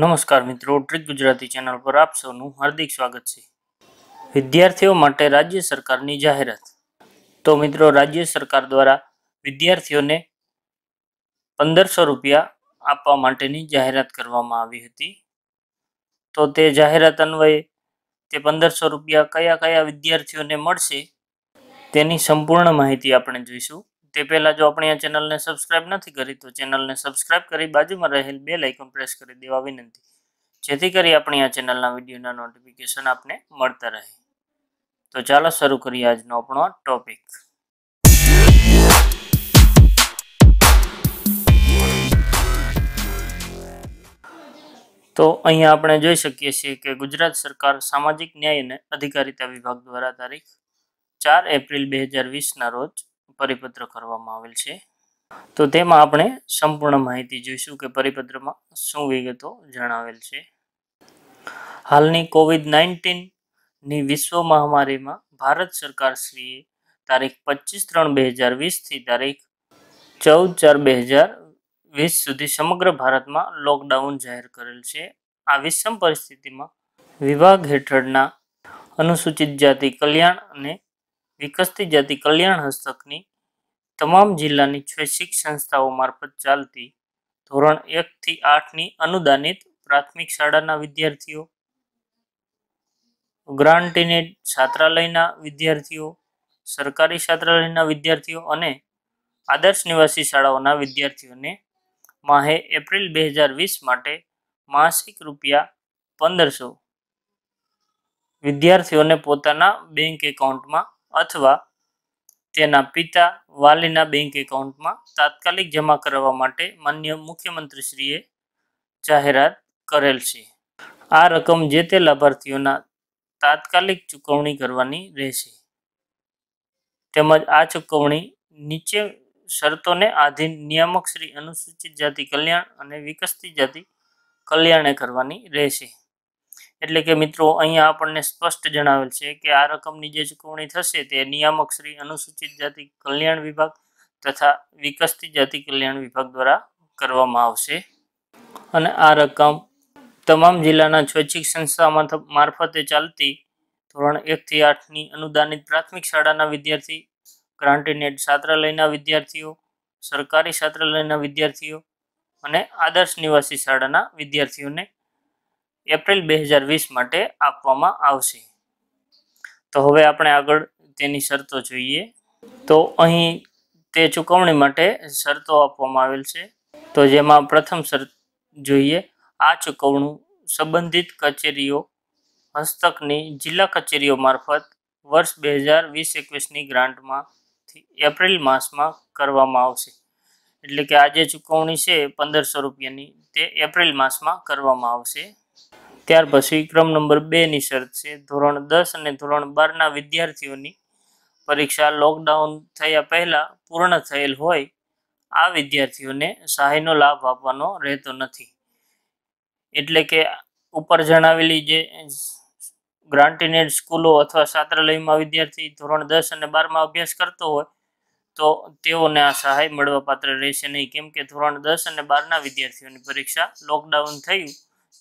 નમસ્કાર મિત્રો trick Gujarati channel પર આપ સૌનું હાર્દિક સ્વાગત છે વિદ્યાર્થીઓ માટે રાજ્ય સરકારની જાહેરાત તો મિત્રો રાજ્ય સરકાર દ્વારા વિદ્યાર્થીઓને પંદરસો રૂપિયા આપવા માટેની જાહેરાત કરવામાં આવી હતી તો તે જાહેરાત અન્વયે તે પંદરસો રૂપિયા કયા કયા વિદ્યાર્થીઓને મળશે તેની સંપૂર્ણ માહિતી આપણે જોઈશું તે પહેલાં જો આપણે આ ચેનલને સબસ્ક્રાઈબ નથી કરી તો ચેનલને સબસ્ક્રાઈબ કરી બાજુમાં રહેલ બે લાઇકન પ્રેસ કરી દેવા વિનંતી જેથી કરી આપણી આ ચેનલના વિડીયોના નોટિફિકેશન આપને મળતા રહે તો ચાલો શરૂ કરીએ આજનો આપણો ટોપિક તો અહીંયા આપણે જોઈ શકીએ છીએ કે ગુજરાત સરકાર સામાજિક ન્યાય અને અધિકારીતા વિભાગ દ્વારા તારીખ ચાર એપ્રિલ બે હજાર વીસના રોજ પરિપત્ર કરવામાં આવેલ છે તો તેમાં આપણે સંપૂર્ણ માહિતી જોઈશું કે પરિપત્રમાં શું વિગતો જણાવેલ છે હાલની કોવિડ નાઇન્ટીનની વિશ્વ મહામારીમાં ભારત સરકારશ્રીએ તારીખ પચીસ ત્રણ બે હજાર વીસથી તારીખ ચૌદ ચાર બે હજાર વીસ સુધી સમગ્ર ભારતમાં લોકડાઉન જાહેર કરેલ છે આ વિષમ પરિસ્થિતિમાં વિભાગ હેઠળના અનુસૂચિત જાતિ કલ્યાણ અને વિકસતી જાતિ કલ્યાણ હસ્તકની તમામ જિલ્લાની સ્વૈચ્છિક સંસ્થાઓ મારફત ચાલતી ધોરણ એકથી આઠની અનુદાનિત પ્રાથમિક શાળાના વિદ્યાર્થીઓ ગ્રાન્ટેનેડ છાત્રાલયના વિદ્યાર્થીઓ સરકારી છાત્રાલયના વિદ્યાર્થીઓ અને આદર્શ નિવાસી શાળાઓના વિદ્યાર્થીઓને માહે એપ્રિલ બે હજાર વીસ માટે માસિક રૂપિયા પંદરસો વિદ્યાર્થીઓને પોતાના બેંક એકાઉન્ટમાં અથવા તેના પિતા વાલીના બેંક એકાઉન્ટમાં તાત્કાલિક જમા કરવા માટે માન્ય મુખ્યમંત્રીશ્રીએ જાહેરાત કરેલ છે આ રકમ જે તે લાભાર્થીઓના તાત્કાલિક ચૂકવણી કરવાની રહેશે તેમજ આ ચૂકવણી નીચે શરતોને આધીન નિયામક શ્રી અનુસૂચિત જાતિ કલ્યાણ અને વિકસતી જાતિ કલ્યાણે કરવાની રહેશે એટલે કે મિત્રો અહીંયા આપણને સ્પષ્ટ જણાવેલ છે કે આ રકમની જે ચૂકવણી થશે તે નિયામક શ્રી અનુસૂચિત જાતિ કલ્યાણ વિભાગ તથા વિકસતી જાતિ કલ્યાણ વિભાગ દ્વારા કરવામાં આવશે અને આ રકમ તમામ જિલ્લાના સ્વૈચ્છિક સંસ્થામાં મારફતે ચાલતી ધોરણ એકથી આઠની અનુદાનિત પ્રાથમિક શાળાના વિદ્યાર્થી ગ્રાન્ટેડ છાત્રાલયના વિદ્યાર્થીઓ સરકારી છાત્રાલયના વિદ્યાર્થીઓ અને આદર્શ નિવાસી શાળાના વિદ્યાર્થીઓને એપ્રિલ બે હજાર વીસ માટે આપવામાં આવશે તો હવે આપણે આગળ તેની શરતો જોઈએ તો અહીં તે ચુકવણી માટે શરતો આપવામાં આવેલ છે તો જેમાં પ્રથમ શરત જોઈએ આ ચુકવણું સંબંધિત કચેરીઓ હસ્તકની જિલ્લા કચેરીઓ મારફત વર્ષ બે હજાર વીસ એકવીસની ગ્રાન્ટમાંથી એપ્રિલ માસમાં કરવામાં આવશે એટલે કે આ જે ચુકવણી છે પંદરસો રૂપિયાની તે એપ્રિલ માસમાં કરવામાં આવશે ત્યાર પછી ક્રમ નંબર બેની શરત છે ધોરણ દસ અને ધોરણ બારના વિદ્યાર્થીઓની પરીક્ષા લોકડાઉન થયા પહેલાં પૂર્ણ થયેલ હોય આ વિદ્યાર્થીઓને સહાયનો લાભ આપવાનો રહેતો નથી એટલે કે ઉપર જણાવેલી જે ગ્રાન્ટીનેડ સ્કૂલો અથવા છાત્રાલયમાં વિદ્યાર્થી ધોરણ દસ અને બારમાં અભ્યાસ કરતો હોય તો તેઓને આ સહાય મળવા પાત્ર રહેશે નહીં કેમ કે ધોરણ દસ અને બારના વિદ્યાર્થીઓની પરીક્ષા લોકડાઉન થયું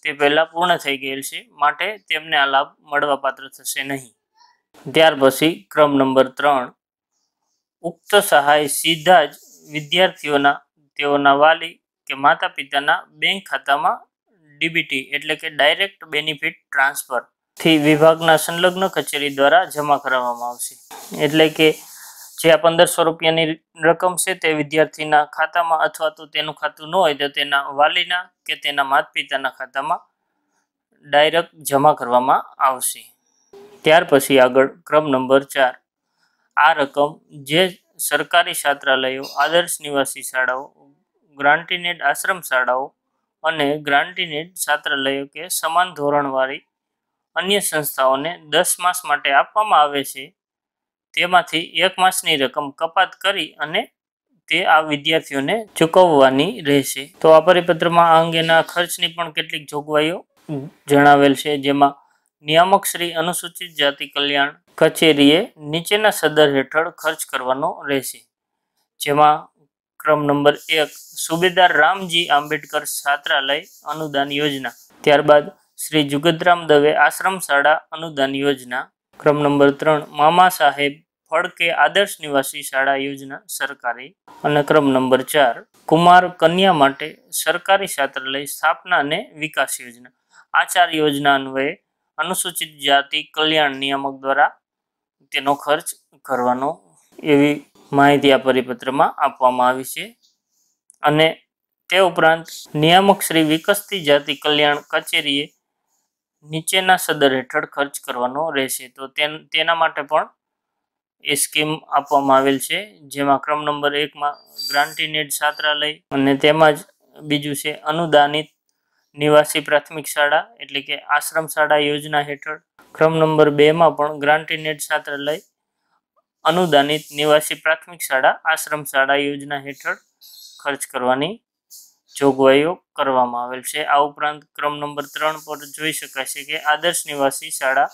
તે પહેલાં પૂર્ણ થઈ ગયેલ છે માટે તેમને આ લાભ મળવાપાત્ર થશે નહીં ત્યાર પછી ક્રમ નંબર ત્રણ ઉક્ત સહાય સીધા જ વિદ્યાર્થીઓના તેઓના વાલી કે માતા પિતાના બેંક ખાતામાં ડીબીટી એટલે કે ડાયરેક્ટ બેનિફિટ ટ્રાન્સફર થી વિભાગના સંલગ્ન કચેરી દ્વારા જમા કરાવવામાં આવશે એટલે કે જે આ પંદરસો રૂપિયાની રકમ છે તે વિદ્યાર્થીના ખાતામાં અથવા તો તેનું ખાતું ન હોય તો તેના વાલીના કે તેના પિતાના ખાતામાં ડાયરેક્ટ જમા કરવામાં આવશે ત્યાર પછી આગળ ક્રમ નંબર ચાર આ રકમ જે સરકારી છાત્રાલયો આદર્શ નિવાસી શાળાઓ ગ્રાન્ટીનેડ આશ્રમ શાળાઓ અને ગ્રાન્ટીનેડ છાત્રાલયો કે સમાન ધોરણવાળી અન્ય સંસ્થાઓને દસ માસ માટે આપવામાં આવે છે તેમાંથી એક માસની રકમ કપાત કરી અને તે આ વિદ્યાર્થીઓને ચૂકવવાની રહેશે તો આ પરિપત્રમાં આ અંગેના ખર્ચની પણ કેટલીક જોગવાઈઓ જણાવેલ છે જેમાં નિયામક શ્રી અનુસૂચિત જાતિ કલ્યાણ કચેરીએ નીચેના સદર હેઠળ ખર્ચ કરવાનો રહેશે જેમાં ક્રમ નંબર એક સુબેદાર રામજી આંબેડકર છાત્રાલય અનુદાન યોજના ત્યારબાદ શ્રી જુગતરામ દવે આશ્રમ શાળા અનુદાન યોજના ક્રમ નંબર ત્રણ મામા સાહેબ ફળકે આદર્શ નિવાસી શાળા યોજના સરકારી અને ક્રમ નંબર ચાર કુમાર કન્યા માટે સરકારી છાત્રાલય સ્થાપના અને વિકાસ યોજના આ ચાર યોજના અન્વયે અનુસૂચિત જાતિ કલ્યાણ નિયામક દ્વારા તેનો ખર્ચ કરવાનો એવી માહિતી આ પરિપત્રમાં આપવામાં આવી છે અને તે ઉપરાંત નિયામક શ્રી વિકસતી જાતિ કલ્યાણ કચેરીએ નીચેના સદર હેઠળ ખર્ચ કરવાનો રહેશે તો તેના માટે પણ એ સ્કીમ આપવામાં આવેલ છે જેમાં ક્રમ નંબર એકમાં ગ્રાન્ટીનેડ છાત્રાલય અને તેમાં જ બીજું છે અનુદાનિત નિવાસી પ્રાથમિક શાળા એટલે કે આશ્રમ શાળા યોજના હેઠળ ક્રમ નંબર બેમાં પણ ગ્રાન્ટીનેડ છાત્રાલય અનુદાનિત નિવાસી પ્રાથમિક શાળા આશ્રમ શાળા યોજના હેઠળ ખર્ચ કરવાની જોગવાઈઓ કરવામાં આવેલ છે આ ઉપરાંત ક્રમ નંબર ત્રણ પર જોઈ શકાશે કે આદર્શ નિવાસી શાળા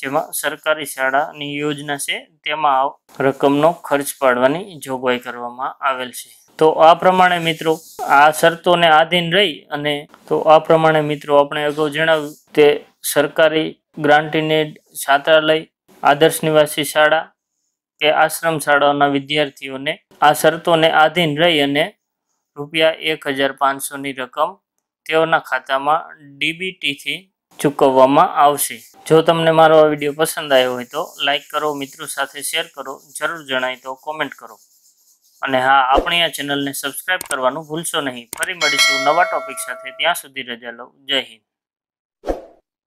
જેમાં સરકારી શાળાની યોજના છે તેમાં રકમનો ખર્ચ પાડવાની જોગવાઈ કરવામાં આવેલ છે તો આ પ્રમાણે મિત્રો આ શરતોને આધીન રહી અને તો આ પ્રમાણે મિત્રો આપણે અગાઉ જણાવ્યું તે સરકારી ગ્રાન્ટીનેડ છાત્રાલય આદર્શ નિવાસી શાળા કે આશ્રમ શાળાઓના વિદ્યાર્થીઓને આ શરતોને આધીન રહી અને રૂપિયા એક હજાર પાંચસોની રકમ તેઓના ખાતામાં ડીબીટીથી ચૂકવવામાં આવશે જો તમને મારો આ વિડીયો પસંદ આવ્યો હોય તો લાઇક કરો મિત્રો સાથે શેર કરો જરૂર જણાય તો કોમેન્ટ કરો અને હા આપણી આ ચેનલને સબસ્ક્રાઇબ કરવાનું ભૂલશો નહીં ફરી મળીશું નવા ટોપિક સાથે ત્યાં સુધી રજા લઉં જય હિન્દ